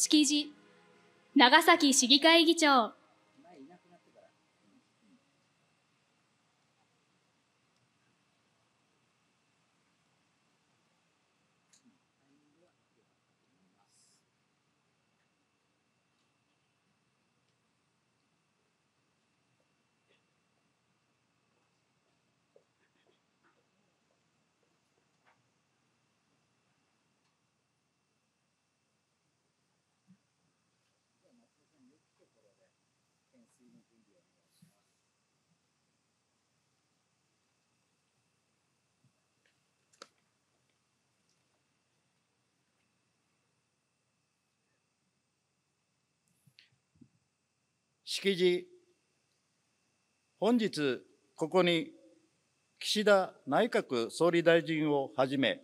敷地長崎市議会議長式辞本日ここに岸田内閣総理大臣をはじめ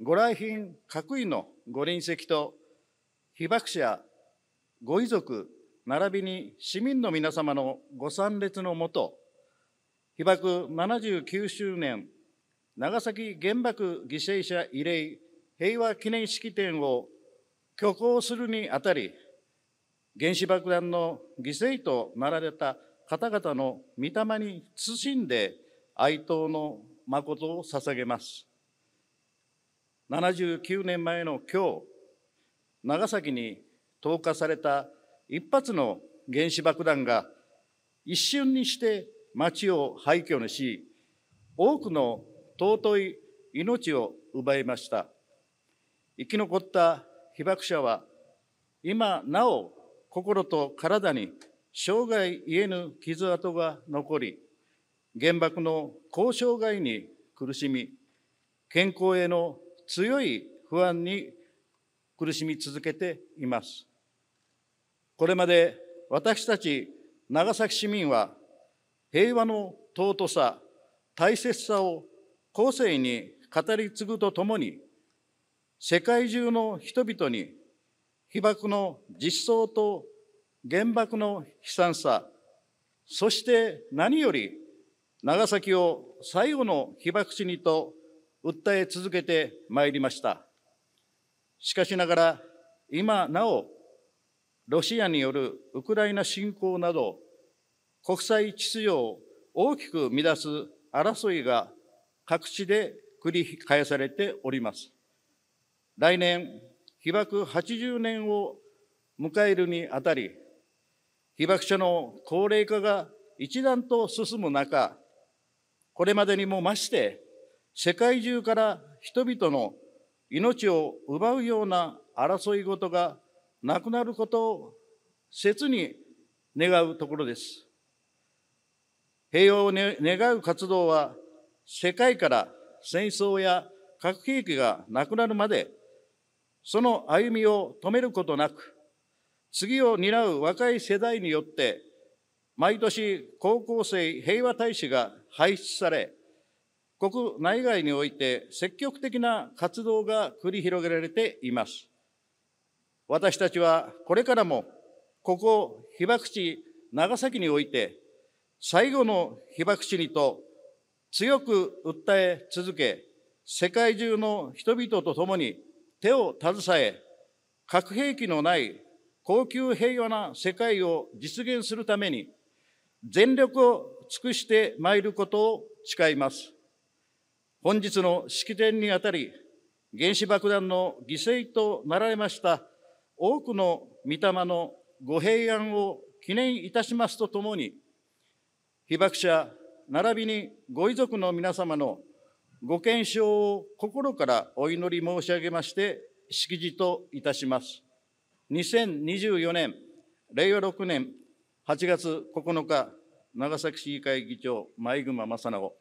ご来賓各位のご臨席と被爆者ご遺族並びに市民の皆様のご参列のもと被爆79周年長崎原爆犠牲者慰霊平和記念式典を挙行するにあたり原子爆弾の犠牲となられた方々の御霊に慎んで哀悼の誠を捧げます。79年前の今日、長崎に投下された一発の原子爆弾が一瞬にして町を廃墟にし、多くの尊い命を奪いました。生き残った被爆者は今なお心と体に生涯癒えぬ傷跡が残り原爆の交渉外に苦しみ健康への強い不安に苦しみ続けていますこれまで私たち長崎市民は平和の尊さ大切さを後世に語り継ぐとともに世界中の人々に被爆の実相と原爆の悲惨さ、そして何より長崎を最後の被爆地にと訴え続けてまいりました。しかしながら今なおロシアによるウクライナ侵攻など国際秩序を大きく乱す争いが各地で繰り返されております。来年被爆80年を迎えるにあたり、被爆者の高齢化が一段と進む中、これまでにも増して、世界中から人々の命を奪うような争い事がなくなることを切に願うところです。平和を、ね、願う活動は世界から戦争や核兵器がなくなるまでその歩みを止めることなく、次を担う若い世代によって、毎年高校生平和大使が輩出され、国内外において積極的な活動が繰り広げられています。私たちはこれからも、ここ被爆地長崎において、最後の被爆地にと強く訴え続け、世界中の人々と共に手を携え、核兵器のない高級平和な世界を実現するために、全力を尽くしてまいることを誓います。本日の式典にあたり、原子爆弾の犠牲となられました多くの御霊のご平安を記念いたしますとともに、被爆者並びにご遺族の皆様のご検証を心からお祈り申し上げまして、式辞といたします。2024年、令和6年8月9日、長崎市議会議長、前熊正直。